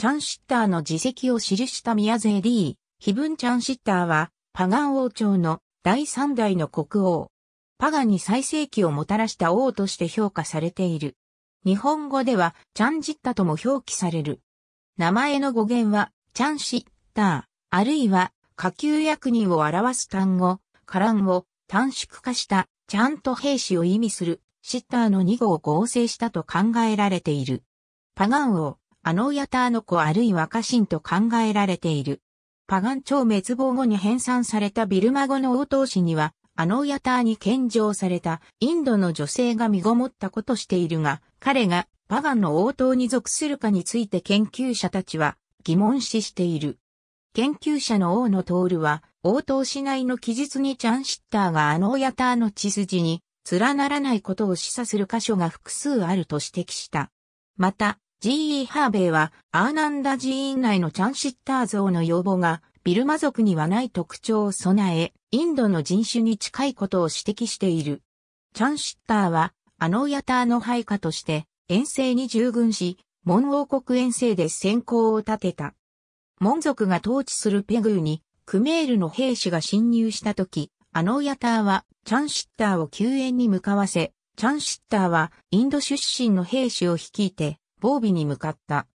チャンシッターの自責を記した宮勢リー、非文チャンシッターは、パガン王朝の第三代の国王。パガに最盛期をもたらした王として評価されている。日本語では、チャンジッタとも表記される。名前の語源は、チャンシッター、あるいは、下級役人を表す単語、カランを短縮化した、ちゃんと兵士を意味する、シッターの2語を合成したと考えられている。パガン王。アノーヤターの子あるいは家臣と考えられている。パガン朝滅亡後に編纂されたビルマ語の応答誌には、アノーヤターに献上されたインドの女性が身ごもったことしているが、彼がパガンの応答に属するかについて研究者たちは疑問視している。研究者の王のトールは、応答しないの記述にチャンシッターがアノーヤターの血筋に連ならないことを示唆する箇所が複数あると指摘した。また、G.E. ハーベイは、アーナンダ寺院内のチャンシッター像の要望が、ビルマ族にはない特徴を備え、インドの人種に近いことを指摘している。チャンシッターは、アノーヤターの配下として、遠征に従軍し、モン王国遠征で先行を立てた。モン族が統治するペグーに、クメールの兵士が侵入した時、アノーヤターは、チャンシッターを救援に向かわせ、チャンシッターは、インド出身の兵士を率いて、防備に向かった。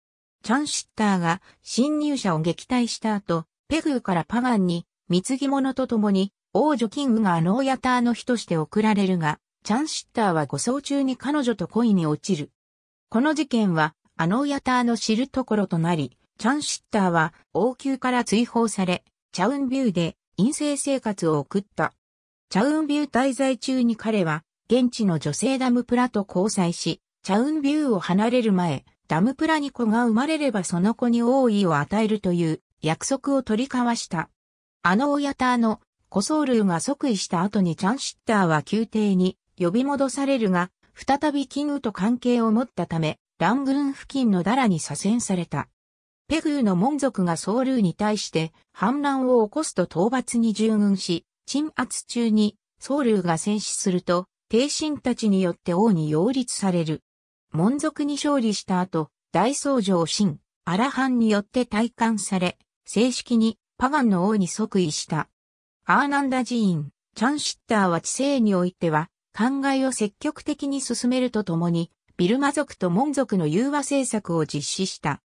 チャンシッターが侵入者を撃退した後、ペグーからパガンに貢ぎ物と共に王女キングがあのヤターの日として送られるが、チャンシッターは護送中に彼女と恋に落ちる。この事件は、あのヤターの知るところとなり、チャンシッターは王宮から追放され、チャウンビューで陰性生活を送った。チャウンビュー滞在中に彼は、現地の女性ダムプラと交際し、チャウンビューを離れる前、ダムプラニコが生まれればその子に王位を与えるという約束を取り交わした。あの親ターのコソールーが即位した後にチャンシッターは宮廷に呼び戻されるが、再びキングと関係を持ったため、ラングーン付近のダラに左遷された。ペグーの門族がソウルーに対して反乱を起こすと討伐に従軍し、鎮圧中にソウルーが戦死すると、帝臣たちによって王に擁立される。門族に勝利した後、大僧正神、アラハンによって体感され、正式にパガンの王に即位した。アーナンダ寺院、チャンシッターは知性においては、考えを積極的に進めるとともに、ビルマ族と門族の融和政策を実施した。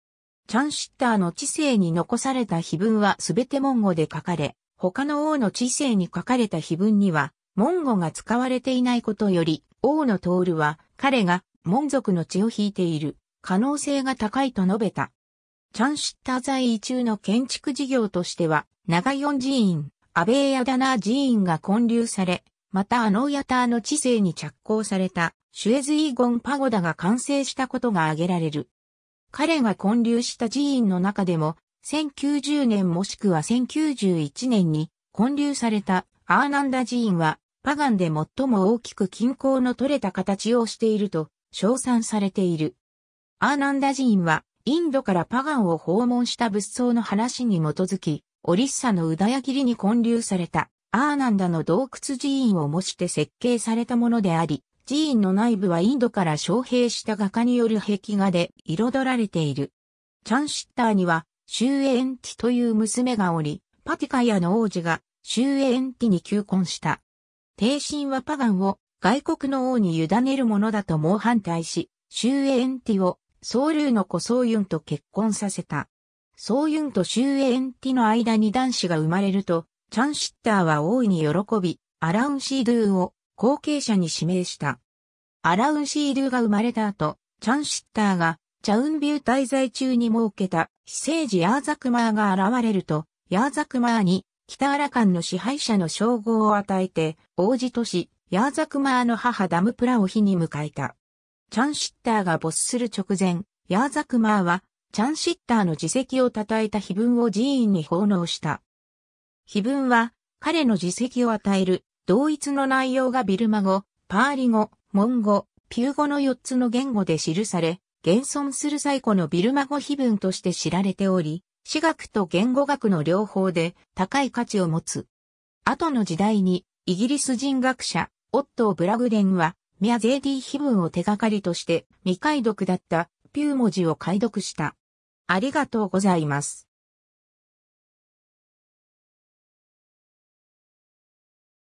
チャンシッターの知性に残された碑文はすべて文語で書かれ、他の王の知性に書かれた碑文には、文語が使われていないことより、王のトールは、彼が門族の血を引いている可能性が高いと述べた。チャンシッター在位中の建築事業としては、長四寺院、アベーヤダナー寺院が建立され、またあの屋ヤターの知性に着工されたシュエズイーゴンパゴダが完成したことが挙げられる。彼が建立した寺院の中でも、1090年もしくは1091年に建立されたアーナンダ寺院は、パガンで最も大きく均衡の取れた形をしていると称賛されている。アーナンダ寺院は、インドからパガンを訪問した仏像の話に基づき、オリッサのウダヤギリに建立された、アーナンダの洞窟寺院を模して設計されたものであり、寺院の内部はインドから招聘した画家による壁画で彩られている。チャンシッターには、シューエンティという娘がおり、パティカヤの王子がシューエンティに求婚した。帝神はパガンを外国の王に委ねるものだと猛反対し、周永遠ティを、総流の子宗ユンと結婚させた。宗ユンと周永遠ティの間に男子が生まれると、チャンシッターは大いに喜び、アラウンシードゥーを後継者に指名した。アラウンシードゥーが生まれた後、チャンシッターが、チャウンビュー滞在中に設けた、非政治ヤーザクマーが現れると、ヤーザクマーに、北アラカンの支配者の称号を与えて、王子とし、ヤーザクマーの母ダムプラを火に迎えた。チャンシッターが没する直前、ヤーザクマーは、チャンシッターの自責を称えた碑文を寺院に奉納した。碑文は、彼の自責を与える、同一の内容がビルマ語、パーリ語、モン語、ピュー語の4つの言語で記され、現存する最古のビルマ語碑文として知られており、私学と言語学の両方で高い価値を持つ。後の時代に、イギリス人学者、オットー・ブラグデンは、ミア・ゼーディ碑文を手がかりとして、未解読だった、ピュー文字を解読した。ありがとうございます。